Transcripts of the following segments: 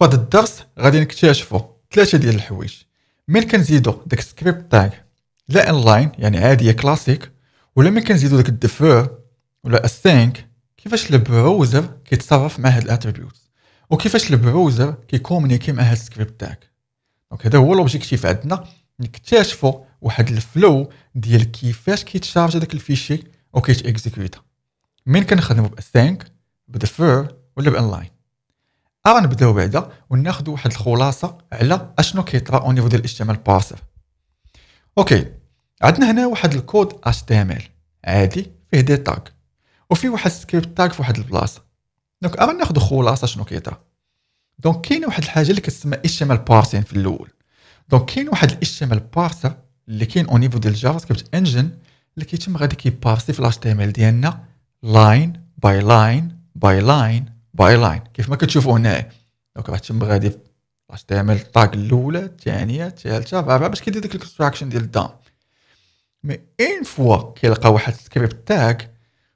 فهاد الدرس غادي نكتشفوا ثلاثه ديال الحوايج من كنزيدو داك السكريبت تاعك لا انلاين يعني عاديه كلاسيك ولا من كنزيدو داك الدفور ولا السينك كيفاش البروزر كيتصرف مع هاد الاتريبيوت وكيفاش البروزر كيكومونيكي مع هاد السكريبت تاعك دونك هذا هو لوبجيكتيف عندنا نكتشفوا واحد الفلو ديال كيفاش كيتشارج داك الفيشي اكزيكيوتا من كنخدمو باسينك بدفور ولا بانلاين اه غنبداو بعدا وناخذ واحد الخلاصه على اشنو كيطرا او نيفو ديال الاشتمال باسيف اوكي عندنا هنا واحد الكود ال عادي فيه دي تاغ وفيه واحد سكريبت تاغ في واحد البلاصه دونك اما ناخذ خلاصه شنو كيطرا دونك كاين واحد الحاجه اللي كتسمى ال بارسين في الاول دونك كاين واحد ال بارسر اللي كاين او نيفو ديال جافا سكريبت انجن اللي كيتم غادي كيبارسي في ال ديالنا لاين باي لاين باي لاين باي لاين كيف ما كتشوفوا هنايا دونك راح تم غادي باش تعمل الطاق الاولى الثانيه الثالثه الرابعه باش كيدير ديك الكونستراكشن ديال الدام مي اين فوا كيلقى واحد السكريبت تاعك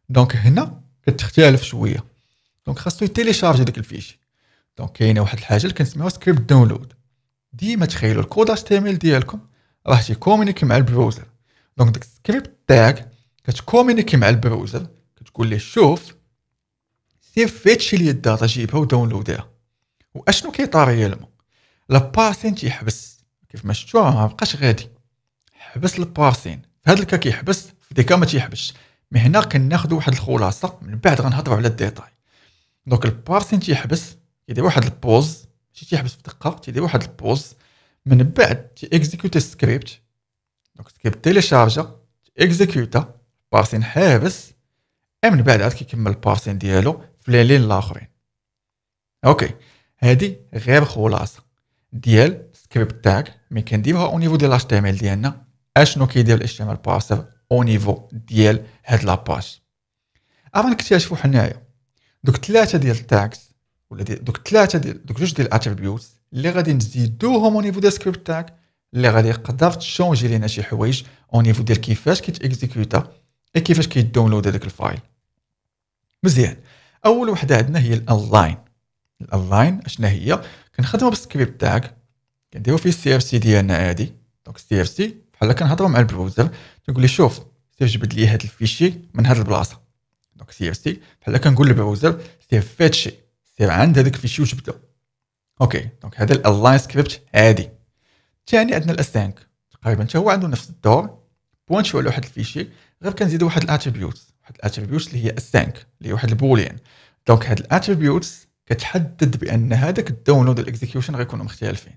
دونك هنا كتختلف شويه دونك خاصو يتيليشارج داك الفيش دونك كاينه واحد الحاجه اللي كنسميوها سكريبت داونلود ديما تخيلوا الكود اش تي ام ال ديالكم راه تيكومونيكي مع البروزر دونك داك السكريبت تاعك كتكومونيكي مع البروزر كتقول ليه شوف سير في هادشي اللي الداتا جيبها وداونلوديها واشنو كيطاري هي الماء لابارسين تيحبس كيف ما شتو ما بقاش غادي حبس البارسين في هاد الكا كيحبس في ديكا ما تيحبسش من هنا كناخذ واحد الخلاصه من بعد غنهضروا على الديتاي دونك البارسين تيحبس كيدير واحد البوز ماشي تيحبس في دقه تيدير واحد البوز من بعد تي اكزيكوتي سكريبت دونك سكريبت تيليشارجا اكزيكوتا بارسين حابس من بعد عاد كيكمل البارسين ديالو فلالين الاخرين اوكي هادي غير خلاصه ديال السكريبت تاعك مي كنديروها او نيفو ديال الاش تي ام ال ديالنا اشنو كيدير الاش تي ام ال باسيف او نيفو ديال هاد لاباج افان نكتشفو حنايا دوك ثلاثه ديال التاكس ولا دوك ثلاثه ديال دوك جوج ديال الاتريبيوتس اللي غادي نزيدوهم او نيفو ديال السكريبت تاعك اللي غادي يقدر تشونجي لينا شي حوايج او نيفو ديال كيفاش كيتيكزيكوتا اي كيفاش كيداونلود هذاك الفايل مزيان اول وحده عندنا هي الالاين الالاين اشنا هي كنخدمو بالسكريبت تاعك كنديرو فيه السي اف سي ديالنا عادي دونك السي اف سي بحال كنهضروا مع البروزر تقول لي شوف سير جبد لي هاد الفيشي من هاد البلاصه دونك سي اف سي بحال كنقول للبروزر سير فاتشي سير عند هذاك الفيشي وجبدو اوكي دونك هذا الالاين سكريبت عادي ثاني عندنا الاسانك تقريبا حتى هو عنده نفس الدور بوانتيو على واحد الفيشي غير كنزيدو واحد الاتريبيوتس واحد الاتريبيوتس اللي هي السانك اللي هي واحد البولين دونك هاد الاتريبيوتس كتحدد بان هذاك الداونلود والاكزيكيوشن غيكونوا مختلفين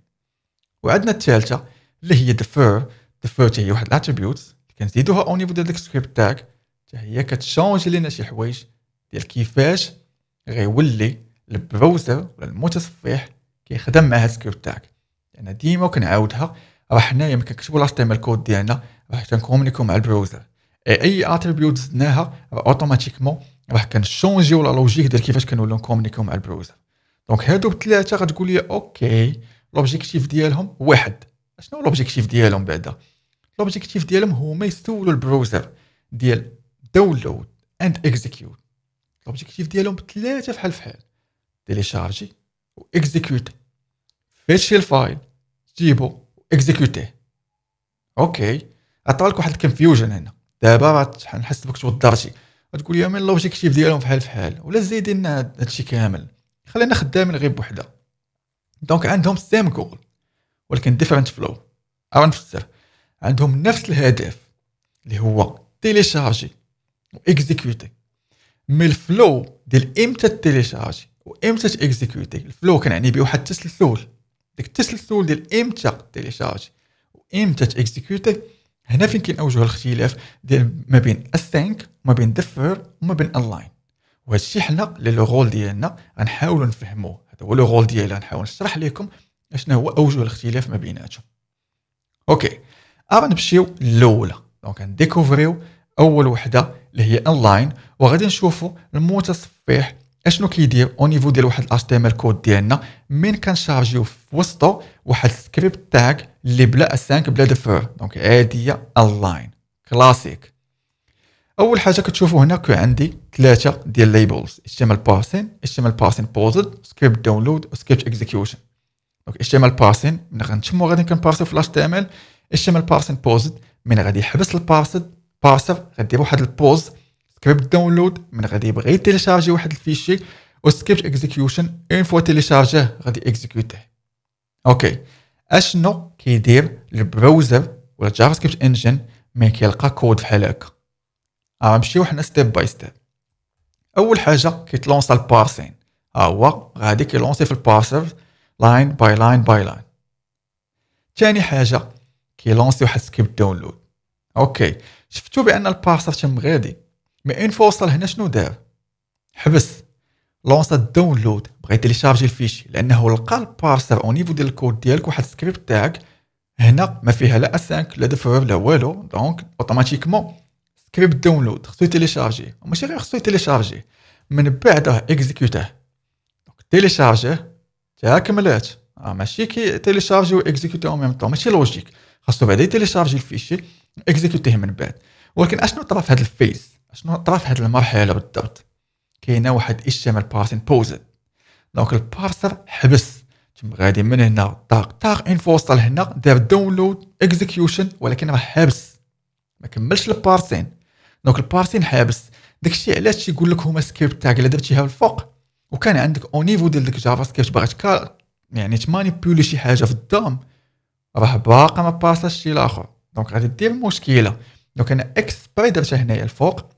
وعندنا الثالثه اللي هي ديفير ديفير هي واحد الاتريبيوتس اللي كنزيدوها او ديال ديك السكريبت تاك حتى هي كتشونج لينا شي حوايج ديال كيفاش غيولي البروزر ولا المتصفح كيخدم مع هاد السكريبت تاك لان يعني ديما كنعاودها راه حنايا ملي كنكتبوا الاتش تي ام ال كود ديالنا راه تنكومونيكو مع البروزر اي اتريبيوت زدناها اوتوماتيكمون راح كنشونجيو لا لوجيك ديال كيفاش كنوليو نكومونيكيو مع البروزر دونك هادو بثلاثه غتقول لي اوكي لوبجيكتيف ديالهم واحد شنو لوبجيكتيف ديالهم بعدا لوبجيكتيف ديالهم هما يسولو البروزر ديال داونلود اند اكزيكيوت لوبجيكتيف ديالهم بثلاثه فحال فحال تيليشارجي و اكزيكيوت فيتشي الفايل جيبو اكزيكيوتيه اوكي عطاولك واحد الكونفيوجن هنا دابا غنحس بك توضرتي غتقول لهم يلاه وجهك ديالهم فحال فحال ولا زايدين هادشي كامل خلينا خدامين غير بوحده دونك عندهم سيم جول ولكن ديفرنت فلو راه نفسر عندهم نفس الهدف اللي هو تيليشارجي واكزيكيوتي مي الفلو ديال امتى تيليشارجي وامتى اكزيكوتي الفلو كنعني به واحد التسلسل ديك التسلسل ديال امتى تيليشارجي وامتى اكزيكوتي هنا فين كاين اوجه الاختلاف ديال ما بين اثينك وما بين دفر وما بين الاين وهذا الشيء حنا لو رول ديالنا غنحاولوا نفهموه هذا هو لو رول ديالي غنحاول نشرح لكم اشنا هو اوجه الاختلاف ما بيناتهم اوكي ارا نمشيو الاولى دونك غنديكوفريو اول وحده اللي هي اونلاين وغادي نشوفوا المتصفح اشنو كيدير او نيفو ديال واحد الاش تي ام ال كود ديالنا من كنشارجيو في وسطو واحد السكريبت تاغ اللي بلا اسانك بلا دفر دونك عاديه اللاين كلاسيك اول حاجه كتشوفوا هنا كو عندي ثلاثه ديال ليبلز html parsing html parsing paused سكريبت داونلود سكريبت اكزيكيوشن دونك html parsing من غنتمو غادي كنبارسيو في html html parsing paused من غادي يحبس البارسد بارسر يدير واحد البوز سكريبت داونلود من غادي يبغي يتيليشارجي واحد الفيشي وسكريبت اكزيكيوشن اون فوا تيليشارجيه غادي اكزيكيوتيه اوكي اشنو كيدير البراوزر ولا جافا سكريبت انجن ما كيلقى كود بحال هكا آه، غنمشيو حنا ستيب باي ستيب اول حاجه كيتلونسا البارسين ها هو غادي كيلونسي في البارسر لاين باي لاين باي لاين ثاني حاجه كيلونسي واحد سكريبت داونلود اوكي شفتو بان البارسر تم غادي مي اون فوصل هنا شنو دار حبس لونسا داونلود بغا يديليشارجي الفيشي لانه لقى البارسر او نيفو ديال الكود ديالك واحد السكريبت تاعك هنا ما فيها لا اسانك لا ديفور لا والو دونك اوتوماتيكمون سكريبت داونلود خصو يتيليشارجي ماشي غير خصو يتيليشارجي من بعد راه اكزيكوتاه دونك تيليشارجي تاع كملات آه ماشي كي تيليشارجي و اكزيكوتي اون ميم طون ماشي لوجيك خاصو بعدا يتيليشارجي الفيشي اكزيكوتيه من بعد ولكن اشنو طرا في هذا الفيز اشنو طرا في هذه المرحله بالضبط كاينه واحد اشتمال بارسين بوزد دونك البارسر حبس تم غادي من هنا طاق طاق ان فوصل هنا دار داونلود اكزيكيوشن ولكن راه حابس ما كملش البارسين دونك البارسين حابس داكشي علاش يقول لك هما سكريبت تاعك الا درتيها الفوق وكان عندك او نيفو ديال ديك جافا سكريبت باغي تكا يعني تمانيبيولي شي حاجه في الدوم راه باقا ما باساش شي لاخر دونك غادي دير مشكله دونك انا اكس بري درتها هنايا الفوق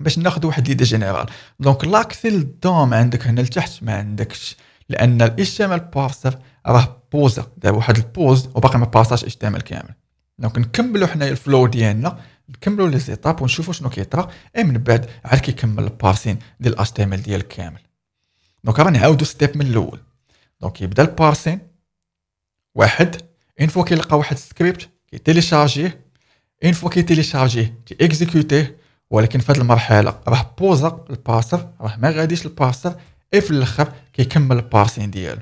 باش ناخذ واحد ليدي جينيرال دونك لاكسيل دوم عندك هنا لتحت ما عندكش لان الاشتمال بارسر راه بوزا دار واحد البوز وباقي ما بارساش اشتمال كامل دونك نكملوا حنايا الفلو ديالنا نكملوا لي زيتاب ونشوفوا شنو كيطرا اي من بعد عاد كيكمل البارسين ديال الاتش تي ام ال ديال كامل دونك راه نعاودوا ستيب من الاول دونك يبدا البارسين واحد اون فوا كيلقى واحد السكريبت كيتيليشارجيه اون فوا كيتيليشارجيه تي اكزيكوتيه ولكن في هذه المرحله راه بوزا الباسر راه ما غاديش الباسر اي في الاخر كيكمل الباسين ديالو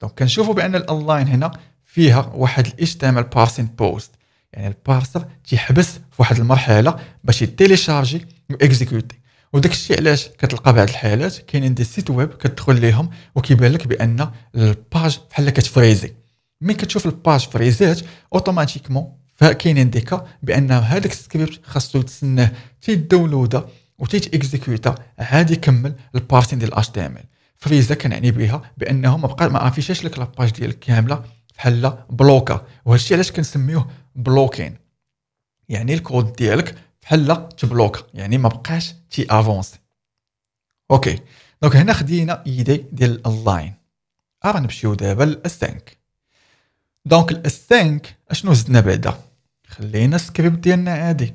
دونك كنشوفوا بان الاونلاين هنا فيها واحد الاجتماع بارسين بوست يعني الباسر تيحبس في واحد المرحله باش يتيليشارجي واكزيكوتي وداك الشيء علاش كتلقى بعض الحالات كاينين دي سيت ويب كتدخل ليهم وكيبان لك بان الباج بحال كتفريزي مي كتشوف الباج فريزات اوتوماتيكمون فكاينين دي بان هذاك السكريبت خاصو يتسناه تيداونلودا اكزيكيوتا عاد يكمل البارسين ديال الاش تي ام ال فريزا كنعني بها بانه ما بقى ما افيشاش لك لاباج ديالك كامله بحال بلوكا وهادشي علاش كنسميوه بلوكين يعني الكود ديالك بحال تبلوكا يعني ما بقاش تي افونسي اوكي دونك هنا خدينا ايدي ديال اللاين ارا نمشيو دابا للسانك دونك الثينك اشنو زدنا بعدا خلينا السكريبت ديالنا عادي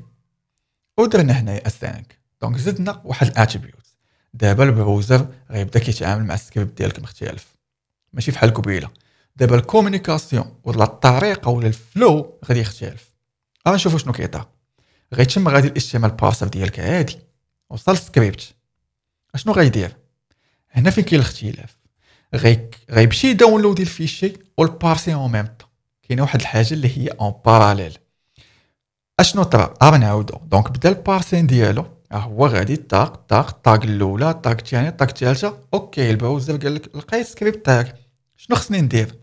ودرنا هنايا الثينك دونك زدنا واحد الاتريبيوت دابا البروزر غيبدا كيتعامل مع السكريبت ديالك مختلف ماشي فحال قبيله دابا الكومونيكاسيون ولا الطريقه ولا الفلو غادي يختلف راه نشوفو شنو كيطرا غيتم غادي الاستعمال باسر ديالك عادي وصل السكريبت اشنو غيدير هنا فين كاين الاختلاف غيمشي داونلود الفيشي والبارسي اون ميم طون كاينه واحد الحاجه اللي هي اون باراليل اشنو طرا اه نعاودو دونك بدا البارسين ديالو هو غادي طاق طاق طاق الاولى طاق الثانيه طاق الثالثه اوكي البوزر قال لك لقيت سكريبت تاعك شنو خصني ندير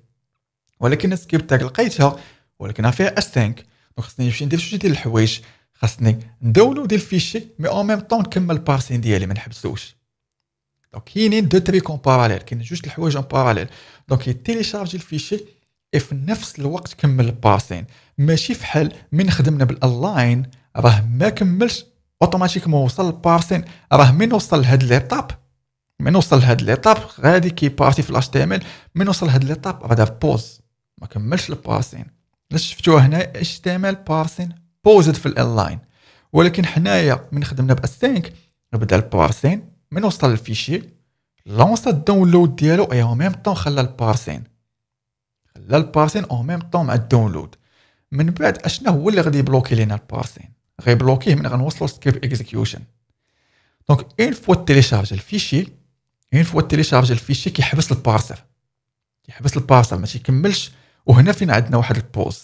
ولكن السكريبت تاعك لقيتها ولكنها فيها اس 5 دونك خصني نمشي ندير شي ديال الحوايج خصني ندولو ديال الفيشي مي اون ميم طون نكمل البارسين ديالي ما نحبسوش دونك كاينين دو تريك اون باراليل كاين جوج الحوايج اون باراليل دونك يتيليشارجي الفيشي في نفس الوقت كمل الباسين ماشي فحال من خدمنا بالالاين راه ما كملش اوتوماتيكمون وصل البارسين راه من وصل لهاد ليطاب من وصل لهاد ليطاب غادي بارتي في الاش تي ام ال من وصل لهاد ليطاب راه دار بوز ما كملش البارسين علاش شفتوها هنا اش تي ام ال بارسين بوزد في الالاين ولكن حنايا من خدمنا باسينك بدا البارسين من وصل الفيشي لونس الداونلود ديالو اي او ميم طون خلى البارسين لا البارسين او ميم طون مع الداونلود من بعد اشنا هو اللي غادي يبلوكي لينا البارسين غيبلوكيه من غنوصلو سكيب اكزيكيوشن دونك اون فوا تيليشارج الفيشي اون فوا تيليشارج الفيشي كيحبس البارسر كيحبس البارسر ماشي تيكملش وهنا فين عندنا واحد البوز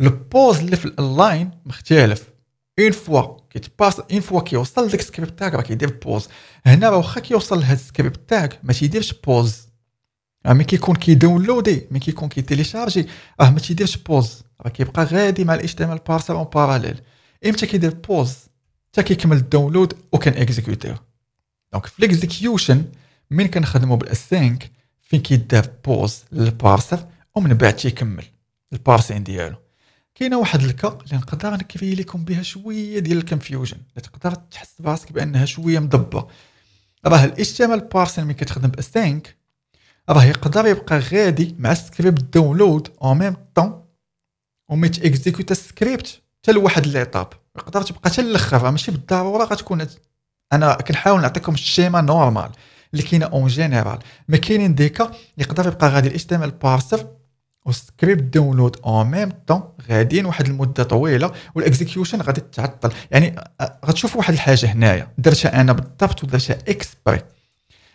البوز اللي في الاونلاين مختلف اون فوا كيتباس اون فوا كيوصل لداك السكريبت تاعك راه كيدير بوز هنا راه واخا كيوصل لهاد السكريبت تاعك ما تيديرش بوز راه مي كيكون كيداونلودي مي كيكون كيتيليشارجي راه ما تيديرش بوز راه كيبقى غادي مع الاتش تي ام ال بارسل اون باراليل امتى كيدير بوز حتى كيكمل الداونلود وكان اكزيكوتور دونك في الاكزيكيوشن من كنخدمو بالاسينك فين كيدير بوز للبارسل ومن بعد تيكمل البارسين ديالو كاينه واحد الكا اللي نقدر نكفي لكم بها شويه ديال الكونفيوجن اللي تقدر تحس براسك بانها شويه مضبه راه الاتش تي ام ال بارسل ملي كتخدم باسينك راه يقدر يبقى غادي مع السكريبت داونلود اون ميم طون وميت تيكزيكوت السكريبت حتى لواحد ليطاب يقدر تبقى حتى الاخر راه ماشي بالضروره غتكون انا كنحاول نعطيكم الشيما نورمال اللي كاينه اون جينيرال ما كاينين ديكا يقدر يبقى غادي الاتش تي ام ال بارسر والسكريبت داونلود اون ميم طون غاديين واحد المده طويله والاكزيكيوشن غادي تعطل يعني غتشوف واحد الحاجه هنايا درتها انا بالضبط ودرتها اكسبري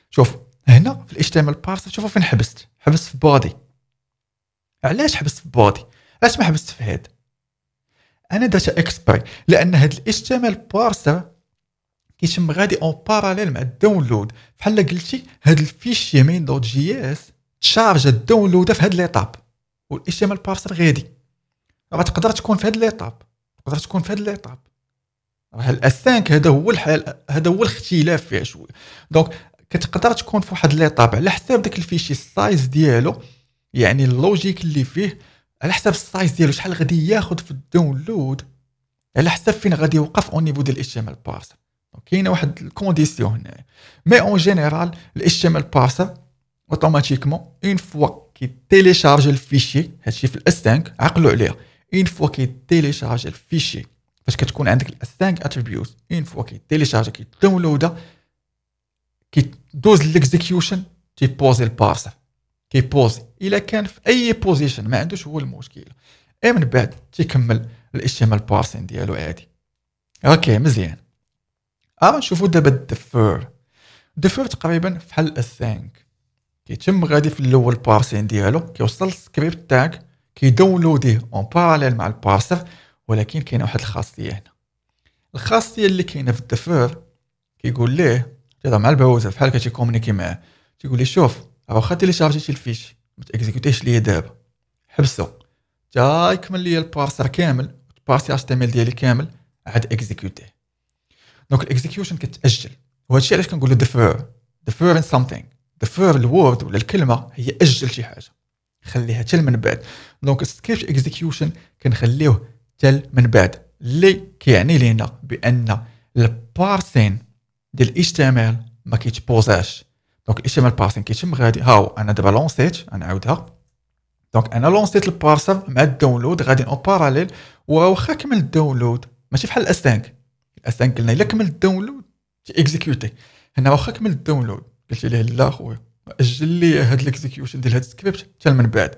شوف هنا في الاتش تي ام ال بارس شوفوا فين حبست حبست في بودي علاش حبست في بودي علاش ما حبست في هاد انا داتا اكسبري لان هاد الاتش تي ام ال كيتم غادي اون باراليل مع الداونلود بحال قلتي هاد الفيشي مين دوت جي اس تشارج الداونلود في هاد ليطاب والاتش تي ام ال غادي راه تقدر تكون في هاد ليطاب تقدر تكون في هاد ليطاب راه الاسانك هذا هو الحال هذا هو الاختلاف فيها شويه دونك كتقدر تكون في واحد ليطاب على حساب داك الفيشي السايز ديالو يعني اللوجيك اللي فيه على حساب السايز ديالو شحال غادي ياخذ في الداونلود على حساب فين غادي يوقف اون نيفو ديال الاتش ام ال بارسر كاينه واحد الكونديسيون هنايا مي اون جينيرال الاتش ام ال بارسر اوتوماتيكمون اون فوا كي تيليشارج الفيشي هادشي في الاس 5 عقلوا عليها اون فوا كي تيليشارج الفيشي فاش كتكون عندك الاس 5 اتريبيوت اون فوا كي تيليشارج كي داونلودا كيدوز ليكزيكيوشن تيبوزي البارسر بوزي الا كان في اي بوزيشن ما عندوش هو المشكله اي من بعد تيكمل الاتش ام بارسين ديالو عادي اوكي مزيان اه نشوفو دابا الدفور الدفور تقريبا فحال الثانك كيتم غادي في الاول البارسين ديالو كيوصل السكريبت تاعك كيدونلوديه اون باراليل مع البارسر ولكن كاينه واحد الخاصيه هنا الخاصيه اللي كاينه في الدفور كيقول ليه كيهضر مع البروزر بحال كتي كومونيكي معاه تيقول لي شوف راه واخا تيليشارجيتي الفيش ما تيكزيكوتيش ليا دابا حبسو تا يكمل ليا البارسر كامل البارسي اش تي ام ال ديالي كامل عاد اكزيكوتي دونك الاكزيكيوشن كتاجل وهادشي علاش كنقول دفر دفر ان سامثينغ دفر الوورد ولا الكلمه هي اجل شي حاجه خليها تل من بعد دونك السكريبت اكزيكيوشن كنخليوه تل من بعد اللي كيعني لينا بان البارسين ديال ال HTML ما كيتبوزاش دونك ال HTML بارسين كيتم غادي هاو انا دابا لونسيت غنعاودها دونك انا لونسيت البارسر مع الداونلود غادي اون باراليل واخا كمل الداونلود ماشي بحال 5 الاس 5 قلنا الا كمل الداونلود اكزيكيوتي هنا واخا كمل الداونلود قلت ليه لا خويا اجل لي هاد الاكزيكيوشن ديال هاد السكريبت حتى من بعد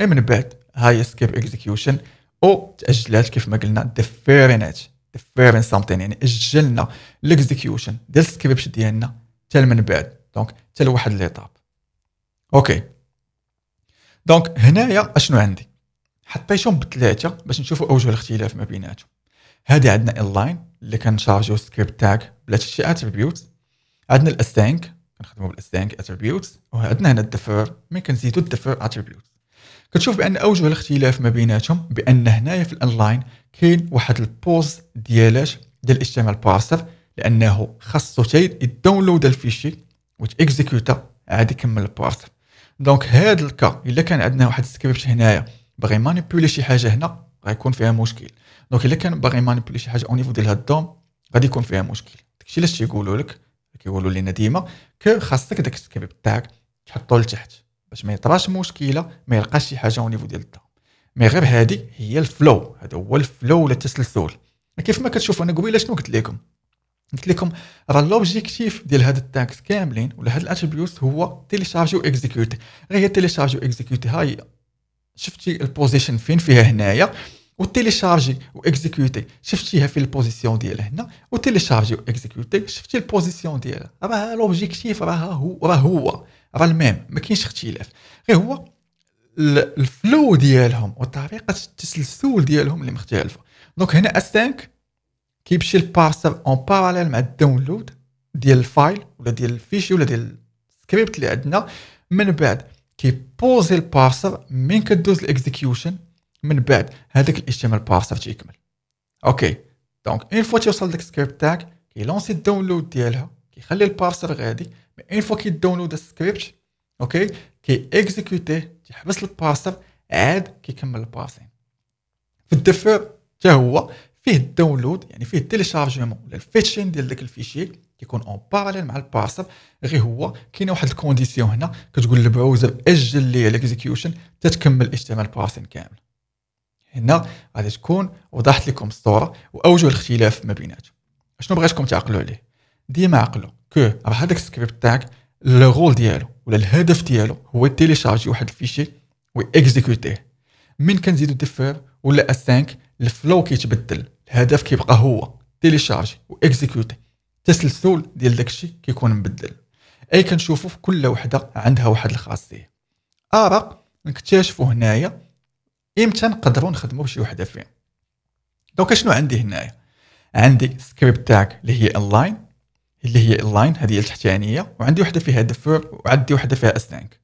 اي من بعد هاي سكيب اكزيكيوشن او تاجلات كيف ما قلنا ديفيرينات فيرين سامثين يعني اجلنا الاكزيكيوشن ديال السكريبت ديالنا حتى من بعد دونك حتى لواحد ليطاب اوكي دونك هنايا اشنو عندي حطيتهم بثلاثه باش نشوفوا اوجه الاختلاف ما بيناتهم هذه عندنا اللاين اللي كنشارجيو السكريبت تاغ بلا شي اتريبيوت عندنا الاسينك كنخدموا بالاسينك اتريبيوت وعندنا هنا الدفر مين كنزيدو الدفر اتريبيوت كتشوف بان اوجه الاختلاف ما بيناتهم بان هنايا في الاونلاين كاين واحد البوز ديالاش ديال الاشتمال بارسر لانه خاصو تاي يداونلود الفيشي وتيكزيكيوتا عاد يكمل البارسر دونك هاد الكا الا كان عندنا واحد السكريبت هنايا باغي مانيبيولي شي حاجه هنا غيكون فيها مشكل دونك الا كان باغي مانيبيولي شي حاجه او نيفو ديال هاد الدوم غادي يكون فيها مشكل داكشي علاش تيقولوا لك كيقولوا لنا ديما خاصك داك السكريبت تاعك تحطو لتحت باش ما يطراش مشكله ما يلقاش شي حاجه او نيفو ديال الدار مي غير هذه هي الفلو هذا هو الفلو ولا التسلسل كيف ما كتشوفوا انا قبيله شنو قلت لكم قلت لكم راه لوبجيكتيف ديال هاد التاكس كاملين ولا هاد الاتريبيوت هو تيليشارجي واكزيكيوتي غير هي تيليشارجي ها هي شفتي البوزيشن فين فيها هنايا وتيليشارجي واكزيكيوتي شفتيها في البوزيسيون ديالها هنا وتيليشارجي واكزيكيوتي شفتي البوزيسيون ديالها راه لوبجيكتيف راه هو راه هو راه الميم ما كاينش اختلاف غير هو الفلو ديالهم وطريقه التسلسل ديالهم اللي مختلفه دونك هنا اس 5 كيمشي البارسل اون باراليل مع الداونلود ديال الفايل ولا ديال الفيشي ولا ديال السكريبت اللي عندنا من بعد كيبوزي البارسر من كدوز الاكزيكيوشن من بعد هذاك الاتش ام ال تيكمل اوكي دونك اون فوا توصل داك السكريبت تاعك كيلونسي الداونلود ديالها كيخلي البارسر غادي اون فوا داونلود السكريبت اوكي كي اكزيكوتي تيحبس الباسر عاد كيكمل الباسين في الدفر حتى هو فيه الداونلود يعني فيه التيليشارجمون ولا الفيتشين ديال داك الفيشي كيكون اون باراليل مع الباسر غير هو كاينه واحد الكونديسيون هنا كتقول للبراوزر اجل لي الاكزيكيوشن تتكمل تكمل تي ام كامل هنا غادي تكون وضحت لكم الصوره واوجه الاختلاف ما بيناتهم شنو بغيتكم تعقلوا عليه ديما عقلو كو راه هذاك السكريبت تاعك لو رول ديالو ولا الهدف ديالو هو تيليشارجي واحد الفيشي ويكزيكوتيه من كنزيدو ديفير ولا اسانك الفلو كيتبدل الهدف كيبقى هو تيليشارجي واكزيكوتي التسلسل ديال داكشي كيكون مبدل اي كنشوفو في كل وحده عندها واحد الخاصيه ارق نكتشفو هنايا امتى نقدروا نخدموا بشي وحده فين دونك شنو عندي هنايا عندي سكريبت تاعك اللي هي اونلاين اللي هي اللاين هذه التحتانيه وعندي وحده فيها دفور وعندي وحده فيها استانك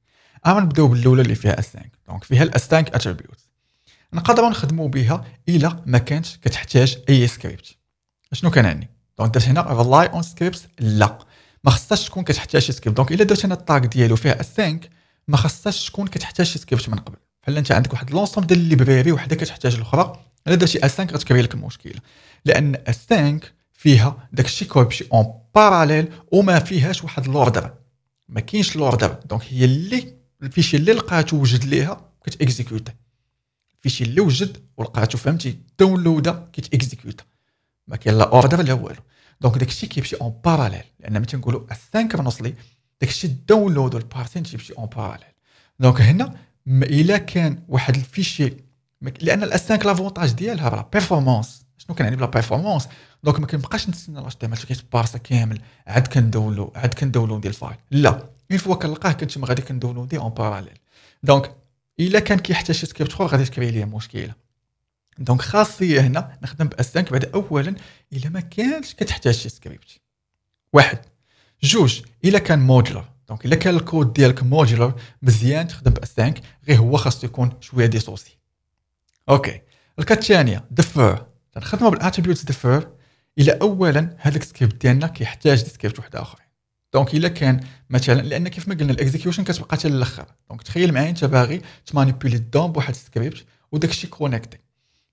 اما نبداو بالاولى اللي فيها استانك دونك فيها الاستانك اتريبيوت نقدروا نخدموا بها الى ما كانتش كتحتاج اي سكريبت شنو كان عندي دونك درت هنا ريلاي اون سكريبت لا ما خصهاش تكون كتحتاج سكريبت دونك الا درت انا الطاق ديالو فيها استانك ما خصهاش تكون كتحتاج سكريبت من قبل بحال انت عندك واحد لونسوم ديال الليبراري وحده كتحتاج الاخرى الا درتي اسانك غتكري لك المشكله لان اسانك فيها داكشي كوبشي اون باراليل وما فيهاش واحد لوردر ما كاينش لوردر دونك هي اللي الفيشي اللي لقاتو وجد ليها كتاكزيكوتا الفيشي اللي وجد ولقاتو فهمتي داونلودا كيتاكزيكوتا ما كاين لا اوردر لا والو دونك داكشي كيمشي اون باراليل لان ملي تنقولوا اسينكرونسلي داك داكشي داونلود والبارتين تيمشي اون باراليل دونك هنا الا كان واحد الفيشي لان الاسينك لافونتاج ديالها بلا بيرفورمانس شنو كنعني بلا بيرفورمانس دونك ما كنبقاش نستنى لاش تي ام ال بارسا كامل عاد كندولو عاد كندولو ندير الفايل لا اون فوا كنلقاه كنت ما غادي دي اون باراليل دونك الا كان كيحتاج شي سكريبت اخر غادي تكري ليا مشكله دونك خاصي هنا نخدم باسلانك بعد اولا الا ما كانش كتحتاج شي سكريبت واحد جوج الا كان مودولر دونك الا كان الكود ديالك مودولر مزيان تخدم باسلانك غير هو خاصو يكون شويه ديسوسي اوكي الكات الثانيه دفر تنخدموا بالاتريبيوت دفر الى اولا هذا السكريبت ديالنا كيحتاج سكريبت واحد اخر دونك الا كان مثلا لان كيف ما قلنا الاكزيكيوشن كتبقى حتى الاخر دونك تخيل معايا انت باغي تمانيبيلي الدوم بواحد السكريبت وداك الشيء كونيكتي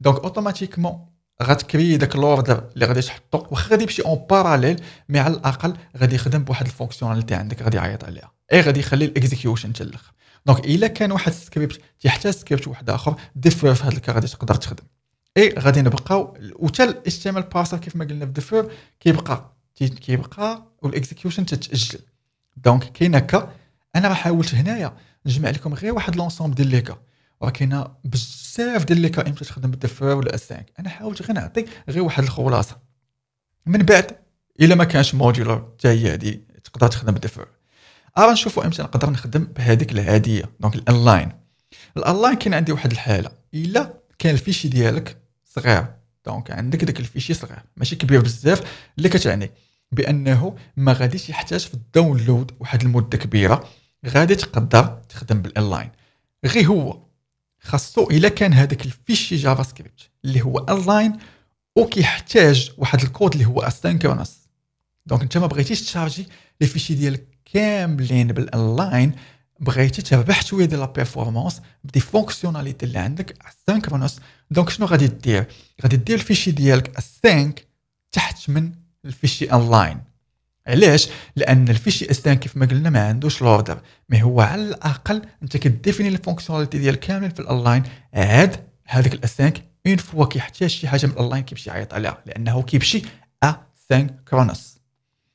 دونك اوتوماتيكمون غتكري داك لوردر اللي غادي تحطو واخا غادي يمشي اون باراليل مي على الاقل غادي يخدم بواحد الفونكسيوناليتي عندك غادي يعيط عليها اي غادي يخلي الاكزيكيوشن حتى الاخر دونك الا كان واحد السكريبت تيحتاج سكريبت واحد اخر ديفير في هذا الكا غادي تقدر تخدم اي غادي نبقاو وحتى الاتش تي ام ال كيف ما قلنا في ديفور كيبقى كيبقى والاكزيكيوشن تتاجل دونك كاين هكا انا راه حاولت هنايا نجمع لكم غير واحد لونسومبل ديال لي كا راه كاينه بزاف ديال لي كا امتى تخدم بالديفور ولا اس 5 انا حاولت غير نعطيك غير واحد الخلاصه من بعد الا ما كانش موديولر حتى هي هادي تقدر تخدم بالديفور ارا آه، نشوفوا امتى نقدر نخدم بهذيك العاديه دونك الانلاين الانلاين كاين عندي واحد الحاله الا كان الفيشي ديالك صغير دونك عندك داك الفيشي صغير ماشي كبير بزاف اللي كتعني بانه ما غاديش يحتاج في الداونلود واحد المده كبيره غادي تقدر تخدم بالالاين غير هو خاصو الا كان هذاك الفيشي جافا سكريبت اللي هو الاين وكيحتاج واحد الكود اللي هو اسينكرونس دونك انت ما بغيتيش تشارجي لي فيشي ديالك كاملين بالالاين بغيتي تربح شويه ديال لا بيرفورمانس بدي فونكسيوناليتي اللي عندك اسينكرونوس دونك شنو غادي دير غادي دير الفيشي ديالك اسينك تحت من الفيشي اونلاين علاش لان الفيشي اس كيف ما قلنا ما عندوش لوردر مي هو على الاقل انت كديفيني الفونكسيوناليتي ديال كامل في الاونلاين عاد هذاك الاسينك اون فوا كيحتاج شي حاجه من الاونلاين كيمشي يعيط عليها لانه كيمشي اسينكرونس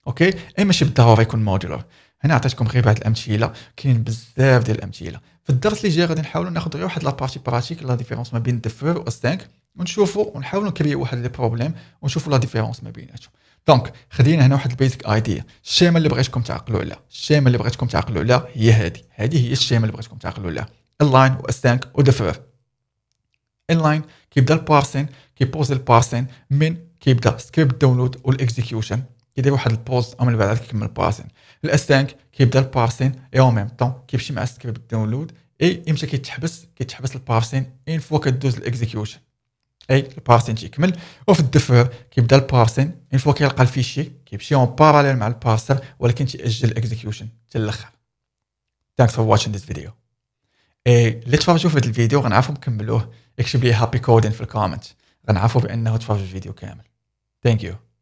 اوكي اي ماشي بالضروره يكون مودولر هنا عطيتكم غير بعض الامثله كاين بزاف ديال الامثله في الدرس اللي جاي غادي نحاولوا ناخذ غير واحد بارتي براتيك لا ديفيرونس ما بين الدفور و سانك ونشوفوا ونحاولوا نكريو واحد لي بروبليم ونشوفوا لا ديفيرونس ما بيناتهم دونك خدينا هنا واحد البيزك ايديا الشيمه اللي بغيتكم تعقلوا عليها الشيمه اللي بغيتكم تعقلوا عليها هي هذه هذه هي الشيمه اللي بغيتكم تعقلوا عليها اللاين و و ودفور اللاين كيبدا البارسين كيبوز البارسين من كيبدا سكريبت داونلود والاكزيكيوشن كيدير واحد البوز او من بعد كيكمل البارسين الاس 5 كيبدا البارسين اي او ميم طون كيمشي مع السكريبت داونلود اي امتى كيتحبس كيتحبس البارسين اين فوا كدوز الاكزيكيوشن اي البارسين تيكمل وفي الدفر كيبدا البارسين اين فوا كيلقى الفيشي كيمشي اون باراليل مع البارسر ولكن تيأجل الاكزيكيوشن حتى الاخر Thanks for watching this video. اي اللي تفرجوا في هذا الفيديو غنعرفوا مكملوه اكتب لي هابي كودين في الكومنت غنعرفوا بانه في الفيديو كامل. Thank you.